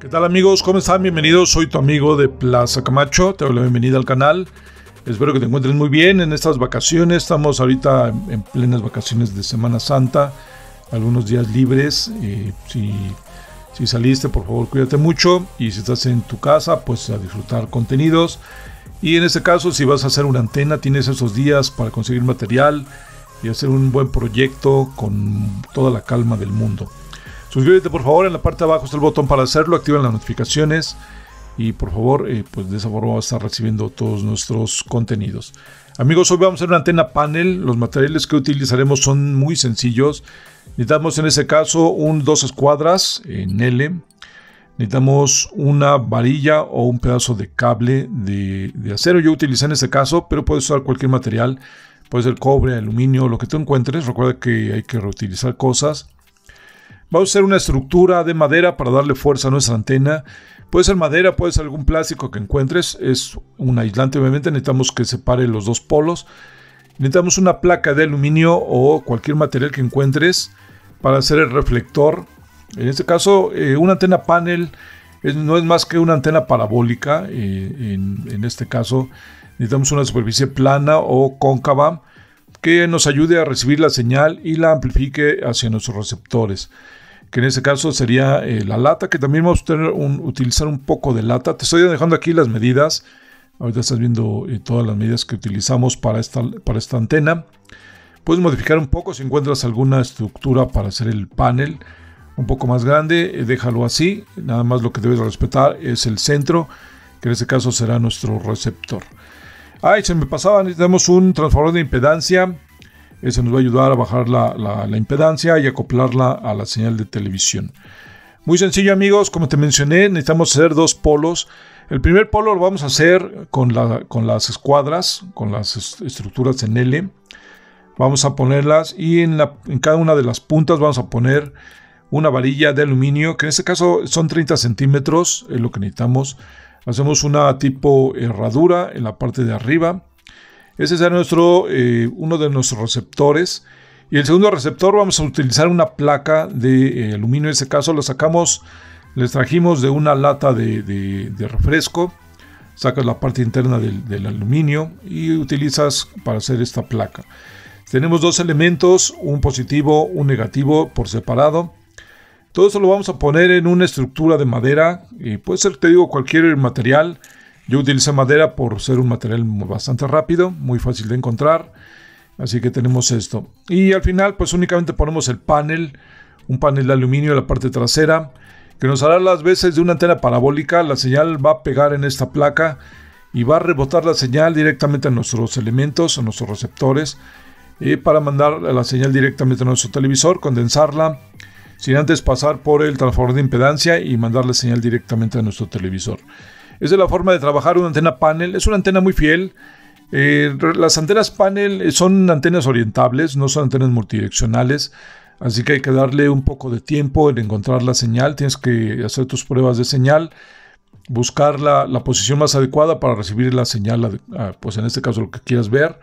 ¿Qué tal amigos? ¿Cómo están? Bienvenidos, soy tu amigo de Plaza Camacho, te doy la bienvenida al canal. Espero que te encuentres muy bien en estas vacaciones, estamos ahorita en plenas vacaciones de Semana Santa, algunos días libres. Eh, si, si saliste, por favor, cuídate mucho y si estás en tu casa, pues a disfrutar contenidos. Y en este caso, si vas a hacer una antena, tienes esos días para conseguir material y hacer un buen proyecto con toda la calma del mundo. Suscríbete por favor, en la parte de abajo está el botón para hacerlo, activa las notificaciones y por favor, eh, pues de esa forma vas a estar recibiendo todos nuestros contenidos. Amigos, hoy vamos a hacer una antena panel. Los materiales que utilizaremos son muy sencillos. Necesitamos en este caso un, dos escuadras en L. Necesitamos una varilla o un pedazo de cable de, de acero. Yo utilicé en este caso, pero puedes usar cualquier material. Puede ser cobre, aluminio, lo que tú encuentres. Recuerda que hay que reutilizar cosas. Vamos a usar una estructura de madera para darle fuerza a nuestra antena. Puede ser madera, puede ser algún plástico que encuentres. Es un aislante, obviamente. Necesitamos que separe los dos polos. Necesitamos una placa de aluminio o cualquier material que encuentres para hacer el reflector. En este caso, eh, una antena panel eh, no es más que una antena parabólica. Eh, en este caso, necesitamos una superficie plana o cóncava que nos ayude a recibir la señal y la amplifique hacia nuestros receptores que en este caso sería eh, la lata, que también vamos a tener utilizar un poco de lata. Te estoy dejando aquí las medidas. Ahorita estás viendo eh, todas las medidas que utilizamos para esta, para esta antena. Puedes modificar un poco si encuentras alguna estructura para hacer el panel un poco más grande. Eh, déjalo así. Nada más lo que debes respetar es el centro, que en este caso será nuestro receptor. Ay, se me pasaba, necesitamos un transformador de impedancia. Ese eh, nos va a ayudar a bajar la, impedancia y acoplarla a la señal de televisión. Muy sencillo amigos, como te mencioné, necesitamos hacer dos polos. El primer polo lo vamos a hacer con, las escuadras, con las estructuras en L. Vamos a ponerlas y en, en, cada una de las puntas vamos a poner una varilla de aluminio, que en este caso son 30 centímetros, es lo que necesitamos Hacemos una tipo herradura en la parte de arriba. Ese será nuestro, eh, uno de nuestros receptores. Y el segundo receptor vamos a utilizar una placa de eh, aluminio. En este caso la sacamos, la trajimos de una lata de, refresco. Sacas la parte interna del, del aluminio y utilizas para hacer esta placa. Tenemos dos elementos, un positivo, un negativo por separado. Todo eso lo vamos a poner en una estructura de madera y puede ser, te digo, cualquier material. Yo utilicé madera por ser un material bastante rápido, muy fácil de encontrar. Así que tenemos esto. Y al final, pues únicamente ponemos el panel, un panel de aluminio en la parte trasera, que nos hará las veces de una antena parabólica. La señal va a pegar en esta placa y va a rebotar la señal directamente a nuestros elementos, a nuestros receptores, eh, para mandar la señal directamente a nuestro televisor, condensarla sin antes pasar por el transformador de impedancia y mandarle señal directamente a nuestro televisor. Es es la forma de trabajar una antena panel. Es una antena muy fiel. Eh, las antenas panel eh, son antenas orientables, no son antenas multidireccionales. Así que hay que darle un poco de tiempo en encontrar la señal. Tienes que hacer tus pruebas de señal, buscar la, la posición más adecuada para recibir la señal, ah, pues en este caso lo que quieras ver.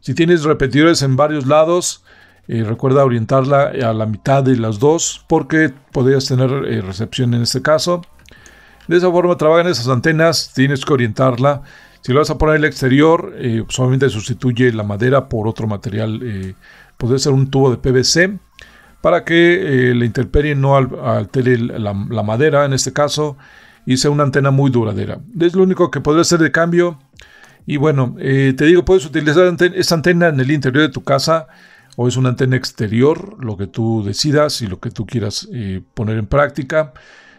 Si tienes repetidores en varios lados, eh, recuerda orientarla a la mitad de las dos porque podrías tener eh, recepción en este caso. De esa forma trabajan esas antenas, tienes que orientarla. Si lo vas a poner en el exterior, eh, solamente sustituye la madera por otro material. puede ser un tubo de PVC para que la interperie no altere la, madera en este caso y sea una antena muy duradera. Es lo único que podría ser de cambio. Y bueno, te digo, puedes utilizar esta antena en el interior de tu casa o es una antena exterior, lo que tú decidas y lo que tú quieras eh, poner en práctica.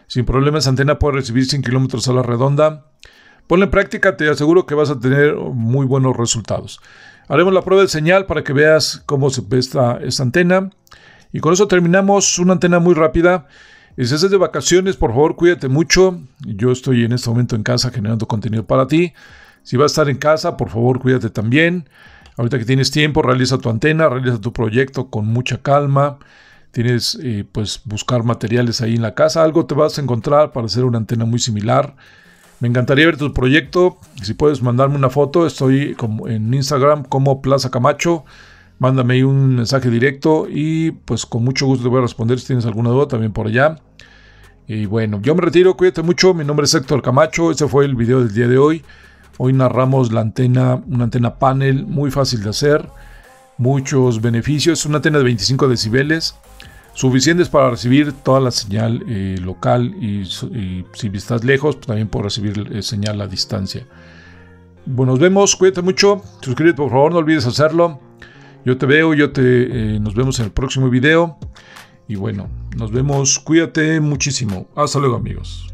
Sin problemas, antena puede recibir 100 kilómetros a la redonda. Ponla en práctica, te aseguro que vas a tener muy buenos resultados. Haremos la prueba de señal para que veas cómo se ve esta, antena. Y con eso terminamos una antena muy rápida. Y si estás de vacaciones, por favor, cuídate mucho. Yo estoy en este momento en casa generando contenido para ti. Si vas a estar en casa, por favor, cuídate también. Ahorita que tienes tiempo, realiza tu antena, realiza tu proyecto con mucha calma. Tienes, eh, pues, buscar materiales ahí en la casa. Algo te vas a encontrar para hacer una antena muy similar. Me encantaría ver tu proyecto. Si puedes mandarme una foto, estoy en Instagram como Plaza Camacho. Mándame un mensaje directo y pues con mucho gusto te voy a responder si tienes alguna duda también por allá. Y bueno, yo me retiro, cuídate mucho. Mi nombre es Héctor Camacho. Ese fue el video del día de hoy. Hoy narramos la antena, una antena panel muy fácil de hacer, muchos beneficios, es una antena de 25 decibeles, suficientes para recibir toda la señal eh, local y, si estás lejos pues, también puedes recibir eh, señal a distancia. Bueno, nos vemos, cuídate mucho, suscríbete por favor, no olvides hacerlo. Yo te veo, yo te, eh, nos vemos en el próximo video. Y bueno, nos vemos, cuídate muchísimo. Hasta luego amigos.